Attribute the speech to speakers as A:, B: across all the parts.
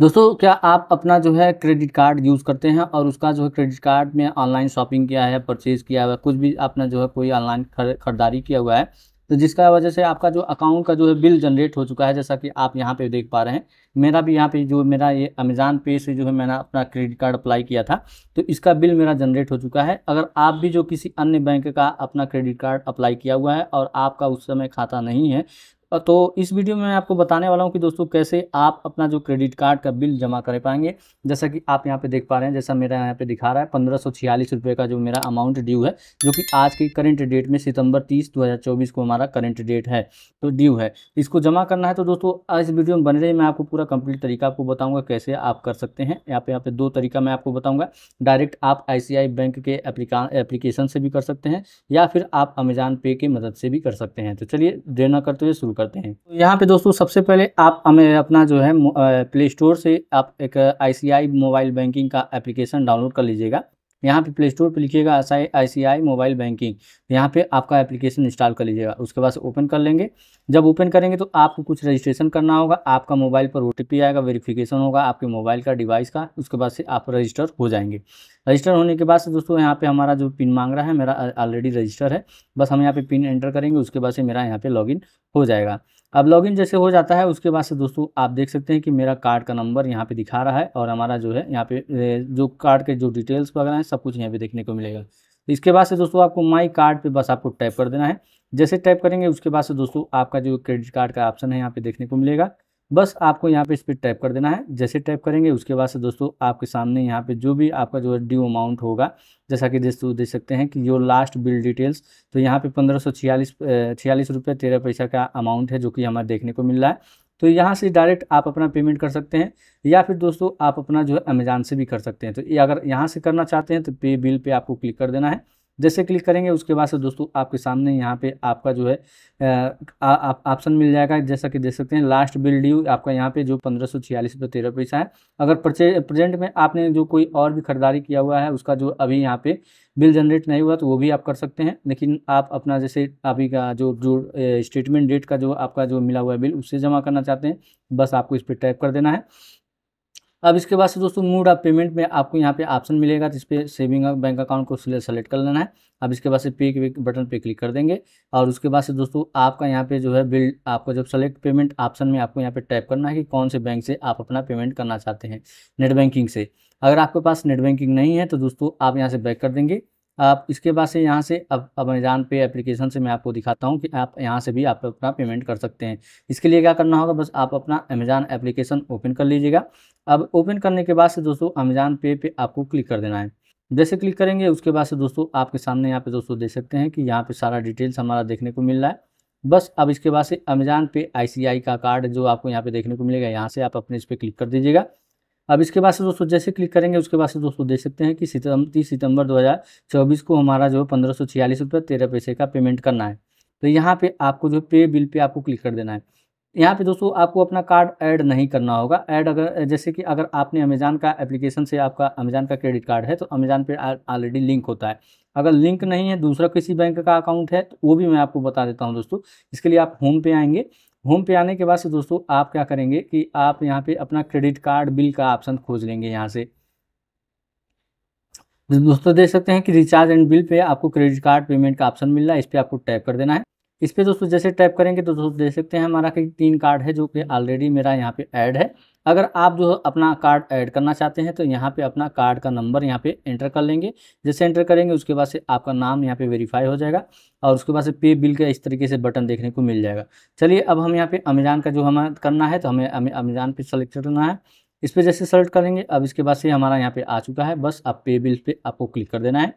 A: दोस्तों क्या आप अपना जो है क्रेडिट कार्ड यूज़ करते हैं और उसका जो है क्रेडिट कार्ड में ऑनलाइन शॉपिंग किया है परचेज़ किया हुआ है कुछ भी आपने जो है कोई ऑनलाइन खरीदारी किया हुआ है तो जिसका वजह से आपका जो अकाउंट का जो है बिल जनरेट हो चुका है जैसा कि आप यहाँ पे देख पा रहे हैं मेरा भी यहाँ पे जो मेरा ये अमेज़ान पे से जो है मैंने अपना क्रेडिट कार्ड अप्लाई किया था तो इसका बिल मेरा जनरेट हो चुका है अगर आप भी जो किसी अन्य बैंक का अपना क्रेडिट कार्ड अप्लाई किया हुआ है और आपका उस समय खाता नहीं है तो इस वीडियो में मैं आपको बताने वाला हूँ कि दोस्तों कैसे आप अपना जो क्रेडिट कार्ड का बिल जमा कर पाएंगे जैसा कि आप यहाँ पे देख पा रहे हैं जैसा मेरा यहाँ पे दिखा रहा है पंद्रह रुपए का जो मेरा अमाउंट ड्यू है जो कि आज के करंट डेट में सितंबर तीस दो को हमारा करंट डेट है तो ड्यू है इसको जमा करना है तो दोस्तों इस वीडियो में बने रही मैं आपको पूरा कंप्लीट तरीका आपको बताऊँगा कैसे आप कर सकते हैं यहाँ पे यहाँ पे दो तरीका मैं आपको बताऊँगा डायरेक्ट आप आई बैंक के एप्लीकेशन से भी कर सकते हैं या फिर आप अमेजान पे की मदद से भी कर सकते हैं तो चलिए देर ना करते हुए शुरू करते हैं तो यहाँ पे दोस्तों सबसे पहले आप हमें अपना जो है प्ले स्टोर से आप एक आई मोबाइल बैंकिंग का एप्लीकेशन डाउनलोड कर लीजिएगा यहाँ पे प्ले स्टोर पर लिखिएगा आई सी आई मोबाइल बैंकिंग यहाँ पे आपका एप्लीकेशन इंस्टॉल कर लीजिएगा उसके बाद ओपन कर लेंगे जब ओपन करेंगे तो आपको कुछ रजिस्ट्रेशन करना होगा आपका मोबाइल पर ओ आएगा वेरिफिकेशन होगा आपके मोबाइल का डिवाइस का उसके बाद से आप रजिस्टर हो जाएंगे रजिस्टर होने के बाद से दोस्तों यहाँ पे हमारा जो पिन मांग रहा है मेरा ऑलरेडी रजिस्टर है बस हम यहाँ पे पिन एंटर करेंगे उसके बाद से मेरा यहाँ पे लॉगिन हो जाएगा अब लॉगिन जैसे हो जाता है उसके बाद से दोस्तों आप देख सकते हैं कि मेरा कार्ड का नंबर यहाँ पे दिखा रहा है और हमारा जो है यहाँ पे जो कार्ड के जो डिटेल्स वगैरह हैं सब कुछ यहाँ पे देखने को मिलेगा इसके बाद से दोस्तों आपको माई कार्ड पर बस आपको टाइप कर देना है जैसे टाइप करेंगे उसके बाद से दोस्तों आपका जो क्रेडिट कार्ड का ऑप्शन है यहाँ पे देखने को मिलेगा बस आपको यहाँ पे इस पर टैप कर देना है जैसे टैप करेंगे उसके बाद से दोस्तों आपके सामने यहाँ पे जो भी आपका जो है ड्यू अमाउंट होगा जैसा कि दोस्तों देख सकते हैं कि योर लास्ट बिल डिटेल्स तो यहाँ पे पंद्रह सौ छियालीस छियालीस रुपये तेरह पैसा का अमाउंट है जो कि हमारे देखने को मिल रहा है तो यहाँ से डायरेक्ट आप अपना पेमेंट कर सकते हैं या फिर दोस्तों आप अपना जो है अमेज़ान से भी कर सकते हैं तो अगर यहाँ से करना चाहते हैं तो पे बिल पर आपको क्लिक कर देना है जैसे क्लिक करेंगे उसके बाद से दोस्तों आपके सामने यहाँ पे आपका जो है ऑप्शन मिल जाएगा जैसा कि देख सकते हैं लास्ट बिल ड्यू आपका यहाँ पे जो पंद्रह सौ छियालीस रुपये तेरह पैसा है अगर प्रेजेंट में आपने जो कोई और भी खरीदारी किया हुआ है उसका जो अभी यहाँ पे बिल जनरेट नहीं हुआ तो वो भी आप कर सकते हैं लेकिन आप अपना जैसे अभी का जो जो स्टेटमेंट डेट का जो आपका जो मिला हुआ है बिल उससे जमा करना चाहते हैं बस आपको इस पर टैप कर देना है अब इसके बाद से दोस्तों मूड ऑफ पेमेंट में आपको यहाँ पे ऑप्शन मिलेगा जिस पे सेविंग बैंक अकाउंट को सेलेक्ट कर लेना है अब इसके बाद से पे बटन पे क्लिक कर देंगे और उसके बाद से दोस्तों आपका यहाँ पे जो है बिल आपका जब सेलेक्ट पेमेंट ऑप्शन में आपको यहाँ पे टाइप करना है कि कौन से बैंक से आप अपना पेमेंट करना चाहते हैं नेट बैंकिंग से अगर आपके पास नेट बैंकिंग नहीं है तो दोस्तों आप यहाँ से बैक कर देंगे आप इसके बाद से यहाँ से अब अमेज़ान पे एप्लीकेशन से मैं आपको दिखाता हूँ कि आप यहाँ से भी आप अपना पेमेंट कर सकते हैं इसके लिए क्या करना होगा बस आप अपना अमेज़ान एप्लीकेशन ओपन कर लीजिएगा अब ओपन करने के बाद से दोस्तों अमेज़ान पे पे आपको क्लिक कर देना है जैसे क्लिक करेंगे उसके बाद से दोस्तों आपके सामने यहाँ पे दोस्तों देख सकते हैं कि यहाँ पे सारा डिटेल्स हमारा देखने को मिल रहा है बस अब इसके बाद से अमेज़ान पे आई का कार्ड जो आपको यहाँ पे देखने को मिलेगा यहाँ से आप अपने इस पर क्लिक कर दीजिएगा अब इसके बाद से दोस्तों जैसे क्लिक करेंगे उसके बाद से दोस्तों देख सकते हैं कि सितम तीस सितंबर 2024 को हमारा जो है पंद्रह सौ छियालीस रुपये तेरह पैसे का पेमेंट करना है तो यहाँ पे आपको जो पे बिल पे आपको क्लिक कर देना है यहाँ पे दोस्तों आपको अपना कार्ड ऐड नहीं करना होगा ऐड अगर जैसे कि अगर आपने अमेज़ान का एप्लीकेशन से आपका अमेज़ान का क्रेडिट कार्ड है तो अमेज़ान पे ऑलरेडी लिंक होता है अगर लिंक नहीं है दूसरा किसी बैंक का अकाउंट है तो वो भी मैं आपको बता देता हूँ दोस्तों इसके लिए आप होम पे आएंगे होम पे आने के बाद से दोस्तों आप क्या करेंगे कि आप यहाँ पे अपना क्रेडिट कार्ड बिल का ऑप्शन खोज लेंगे यहाँ से दोस्तों देख सकते हैं कि रिचार्ज एंड बिल पे आपको क्रेडिट कार्ड पेमेंट का ऑप्शन मिल रहा है इस पर आपको टैप कर देना है इस पर दोस्तों जैसे टैप करेंगे तो दोस्तों देख सकते हैं हमारा कहीं तीन कार्ड है जो कि ऑलरेडी मेरा यहाँ पे ऐड है अगर आप जो अपना कार्ड ऐड करना चाहते हैं तो यहाँ पे अपना कार्ड का नंबर यहाँ पे एंटर कर लेंगे जैसे एंटर करेंगे उसके बाद से आपका नाम यहाँ पे वेरीफाई हो जाएगा और उसके बाद से पे बिल का इस तरीके से बटन देखने को मिल जाएगा चलिए अब हम यहाँ पे अमेजान का जो हमें करना है तो हमें अमेजान पर सेलेक्ट करना है इस पर जैसे सेलेक्ट करेंगे अब इसके बाद से हमारा यहाँ पे आ चुका है बस आप पे बिल पर आपको क्लिक कर देना है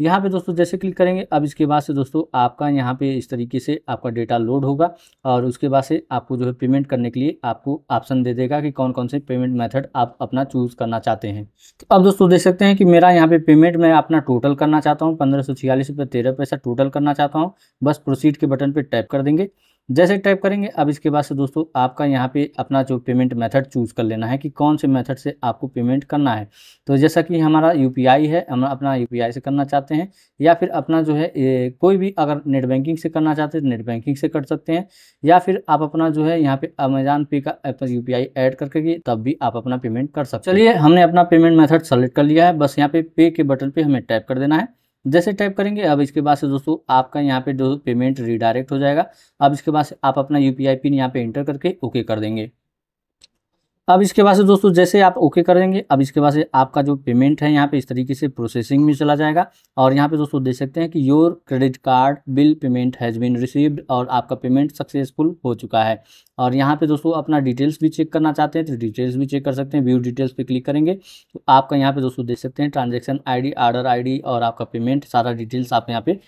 A: यहाँ पे दोस्तों जैसे क्लिक करेंगे अब इसके बाद से दोस्तों आपका यहाँ पे इस तरीके से आपका डेटा लोड होगा और उसके बाद से आपको जो है पेमेंट करने के लिए आपको ऑप्शन दे देगा कि कौन कौन से पेमेंट मेथड आप अपना चूज़ करना चाहते हैं तो अब दोस्तों देख सकते हैं कि मेरा यहाँ पे पेमेंट मैं अपना टोटल करना चाहता हूँ पंद्रह सौ छियालीस रुपये तेरह पैसा टोटल करना चाहता हूँ बस प्रोसीड के बटन पर टैप कर देंगे जैसे टाइप करेंगे अब इसके बाद से दोस्तों आपका यहाँ पे अपना जो पेमेंट मेथड चूज़ कर लेना है कि कौन से मेथड से आपको पेमेंट करना है तो जैसा कि हमारा यू है हम अपना यू से करना चाहते हैं या फिर अपना जो है कोई भी अगर नेट बैंकिंग से करना चाहते हैं नेट बैंकिंग से कर सकते हैं या फिर आप अपना जो है यहाँ पे अमेजान पे का यू पी ऐड करके तब भी आप अपना पेमेंट कर सकते हैं चलिए हमने अपना पेमेंट मेथड सेलेक्ट कर लिया है बस यहाँ पे पे के बटन पर हमें टाइप कर देना है जैसे टाइप करेंगे अब इसके बाद से दोस्तों आपका यहाँ पे जो पेमेंट रिडायरेक्ट हो जाएगा अब इसके बाद से आप अपना यू पी पिन यहाँ पे इंटर करके ओके कर देंगे अब इसके बाद से दोस्तों जैसे आप ओके करेंगे अब इसके बाद से आपका जो पेमेंट है यहाँ पे इस तरीके से प्रोसेसिंग में चला जाएगा और यहाँ पे दोस्तों देख सकते हैं कि your credit card bill payment has been received और आपका पेमेंट सक्सेसफुल हो चुका है और यहाँ पे दोस्तों अपना डिटेल्स भी चेक करना चाहते हैं तो डिटेल्स भी चेक कर सकते हैं व्यू डिटेल्स पर क्लिक करेंगे तो आपका यहाँ पे दोस्तों देख सकते हैं ट्रांजेक्शन डी आर्डर डी और आपका पेमेंट सारा डिटेल्स आप यहाँ पे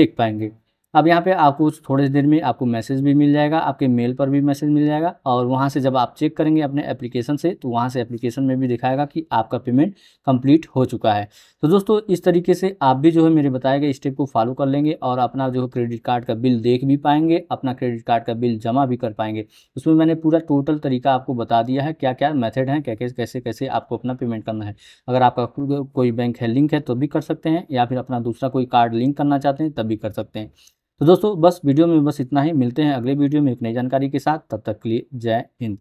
A: देख पाएंगे अब यहाँ पे आपको थोड़े देर में आपको मैसेज भी मिल जाएगा आपके मेल पर भी मैसेज मिल जाएगा और वहाँ से जब आप चेक करेंगे अपने एप्लीकेशन से तो वहाँ से एप्लीकेशन में भी दिखाएगा कि आपका पेमेंट कंप्लीट हो चुका है तो दोस्तों इस तरीके से आप भी जो है मेरे बताए गए स्टेप को फॉलो कर लेंगे और अपना जो है क्रेडिट कार्ड का बिल देख भी पाएंगे अपना क्रेडिट कार्ड का बिल जमा भी कर पाएंगे उसमें मैंने पूरा टोटल तरीका आपको बता दिया है क्या क्या मैथड है क्या कैसे कैसे कैसे आपको अपना पेमेंट करना है अगर आपका कोई बैंक है लिंक है तो भी कर सकते हैं या फिर अपना दूसरा कोई कार्ड लिंक करना चाहते हैं तब भी कर सकते हैं तो दोस्तों बस वीडियो में बस इतना ही मिलते हैं अगले वीडियो में एक नई जानकारी के साथ तब तक के लिए जय हिंद